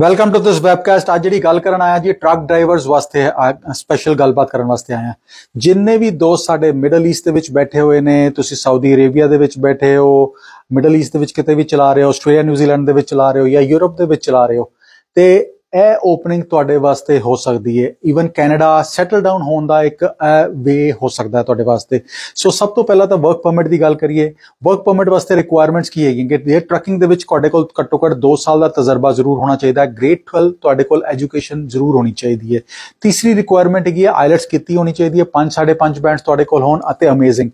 welcome to ਦਿਸ ਵੈਬਕਾਸਟ ਅੱਜ ਜਿਹੜੀ ਗੱਲ ਕਰਨ ਆਇਆ ਜੀ ਟਰੱਕ ਡਰਾਈਵਰਸ ਵਾਸਤੇ ਸਪੈਸ਼ਲ ਗੱਲਬਾਤ ਕਰਨ ਵਾਸਤੇ ਆਇਆ ਜਿੰਨੇ ਵੀ ਦੋਸਤ ਸਾਡੇ ਮਿਡਲ ਈਸਟ ਦੇ ਵਿੱਚ ਬੈਠੇ ਹੋਏ ਨੇ ਤੁਸੀਂ ਸਾਊਦੀ ਅਰੇਬੀਆ ਦੇ ਵਿੱਚ ਬੈਠੇ ਹੋ ਮਿਡਲ ਈਸਟ ਦੇ ਵਿੱਚ ਕਿਤੇ ਵੀ ਚਲਾ ਰਹੇ ਹੋ ਆਸਟ੍ਰੇਲੀਆ ਨਿਊਜ਼ੀਲੈਂਡ ਦੇ ਵਿੱਚ ਚਲਾ ਰਹੇ ਹੋ ਜਾਂ ਯੂਰਪ ਦੇ ਵਿੱਚ ਚਲਾ ਰਹੇ ਹੋ ਤੇ ਇਹ ਓਪਨਿੰਗ ਤੁਹਾਡੇ ਵਾਸਤੇ ਹੋ ਸਕਦੀ ਹੈ ਈਵਨ ਕੈਨੇਡਾ ਸੈਟਲ ਡਾਊਨ ਹੋਣ ਦਾ ਇੱਕ ਵੇ ਹੋ ਸਕਦਾ ਹੈ ਤੁਹਾਡੇ ਵਾਸਤੇ ਸੋ ਸਭ ਤੋਂ ਪਹਿਲਾਂ ਤਾਂ ਵਰਕ ਪਰਮਿਟ ਦੀ ਗੱਲ ਕਰੀਏ ਵਰਕ ਪਰਮਿਟ ਵਾਸਤੇ ਰਿਕੁਆਇਰਮੈਂਟਸ ਕੀ ਹੈ ਕਿ ਜੇ ਟਰੱਕਿੰਗ ਦੇ ਵਿੱਚ ਤੁਹਾਡੇ ਕੋਲ ਘੱਟੋ ਘੱਟ 2 ਸਾਲ ਦਾ ਤਜਰਬਾ ਜ਼ਰੂਰ ਹੋਣਾ ਚਾਹੀਦਾ ਹੈ ਗ੍ਰੇਡ 12 ਤੁਹਾਡੇ ਕੋਲ ਐਜੂਕੇਸ਼ਨ ਜ਼ਰੂਰ ਹੋਣੀ ਚਾਹੀਦੀ ਹੈ ਤੀਸਰੀ ਰਿਕੁਆਇਰਮੈਂਟ ਹੈਗੀ ਹੈ ਆਇਲਟਸ ਕੀਤੀ ਹੋਣੀ ਚਾਹੀਦੀ ਹੈ 5 5.5 ਬੈਂਡਸ ਤੁਹਾਡੇ ਕੋਲ ਹੋਣ ਅਤੇ ਅਮੇਜ਼ਿੰਗ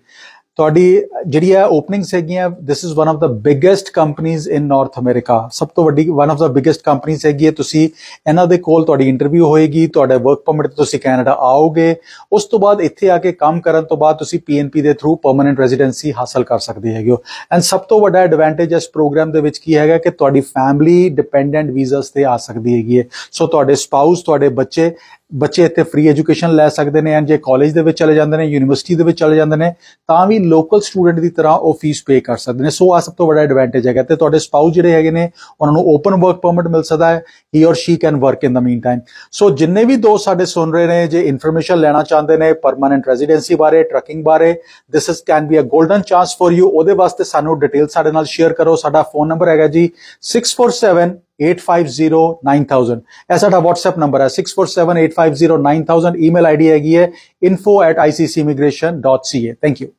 ਤੁਹਾਡੀ ਜਿਹੜੀ ਹੈ ਓਪਨਿੰਗਸ ਹੈਗੀਆਂ this is one of the biggest ਕੰਪਨੀਆਂ ਇਨ ਨਾਰਥ ਅਮਰੀਕਾ ਸਭ ਤੋਂ ਵੱਡੀ ਵਨ ਆਫ ਦਾ ਬਿਗੇਸਟ ਕੰਪਨੀਆਂ ਹੈਗੀ ਹੈ ਤੁਸੀਂ ਇਹਨਾਂ ਦੇ ਕੋਲ ਤੁਹਾਡੀ ਇੰਟਰਵਿਊ ਹੋਏਗੀ ਤੁਹਾਡਾ ਵਰਕ ਪਰਮਿਟ ਤੇ ਤੁਸੀਂ ਕੈਨੇਡਾ ਆਓਗੇ ਉਸ ਤੋਂ ਬਾਅਦ ਇੱਥੇ ਆ ਕੇ ਕੰਮ ਕਰਨ ਤੋਂ ਬਾਅਦ ਤੁਸੀਂ ਪੀਐਨਪੀ ਦੇ ਥਰੂ ਪਰਮਨੈਂਟ ਰੈਜ਼ੀਡੈਂਸੀ ਹਾਸਲ ਕਰ ਸਕਦੇ ਹੈਗੇ ਹੋ ਐਂਡ ਸਭ ਤੋਂ ਵੱਡਾ ਐਡਵਾਂਟੇਜ ਇਸ ਪ੍ਰੋਗਰਾਮ ਦੇ ਵਿੱਚ ਕੀ ਹੈਗਾ ਕਿ ਤੁਹਾਡੀ ਫੈਮਿਲੀ ਡਿਪੈਂਡੈਂਟ ਵੀਜ਼ਾਸ ਤੇ ਆ ਸਕਦੀ ਹੈਗੀ ਸੋ ਤੁਹਾਡੇ ਸਪਾਊਸ ਤੁਹਾਡੇ ਬੱਚੇ ਬੱਚੇ ਇੱਥੇ ਫ੍ਰੀ ਐਜੂਕੇਸ਼ਨ ਲੈ ਸਕਦੇ ਨੇ ਐਂਡ ਜੇ ਕਾਲਜ ਦੇ ਵਿੱਚ ਚਲੇ ਜਾਂਦੇ ਨੇ ਯੂਨੀਵਰਸਿਟੀ ਦੇ ਵਿੱਚ ਚਲੇ ਜਾਂਦੇ ਨੇ ਤਾਂ ਵੀ ਲੋਕਲ ਸਟੂਡੈਂਟ ਦੀ ਤਰ੍ਹਾਂ ਉਹ ਫੀਸ ਪੇ ਕਰ ਸਕਦੇ ਨੇ ਸੋ ਆ ਸਭ ਤੋਂ ਵੱਡਾ ਐਡਵਾਂਟੇਜ ਹੈ ਤੇ ਤੁਹਾਡੇ ਸਪਾਊਸ ਜਿਹੜੇ ਹੈਗੇ ਨੇ ਉਹਨਾਂ ਨੂੰ ਓਪਨ ਵਰਕ ਪਰਮਿਟ ਮਿਲ ਸਕਦਾ ਹੈ he or she can work in the meantime so ਜਿੰਨੇ ਵੀ ਦੋਸਤ ਸਾਡੇ ਸੁਣ ਰਹੇ ਨੇ ਜੇ ਇਨਫੋਰਮੇਸ਼ਨ ਲੈਣਾ ਚਾਹੁੰਦੇ ਨੇ ਪਰਮਨੈਂਟ ਰੈਜ਼ੀਡੈਂਸੀ ਬਾਰੇ ਟਰਕਿੰਗ ਬਾਰੇ this is can be a golden chance for you ਉਹਦੇ ਵਾਸਤੇ ਸਾਨੂੰ ਡਿਟੇਲ ਸਾਡੇ ਨਾਲ ਸ਼ੇਅਰ ਕਰੋ ਸਾਡਾ ਫੋਨ ਨੰਬਰ ਹੈਗਾ ਜੀ 647 8509000 ਇਹ ਸਾਡਾ WhatsApp ਨੰਬਰ ਹੈ 6478509000 ਈਮੇਲ ਆਈਡੀ ਹੈਗੀ ਹੈ info@iccimmigration.ca ਥੈਂਕ ਯੂ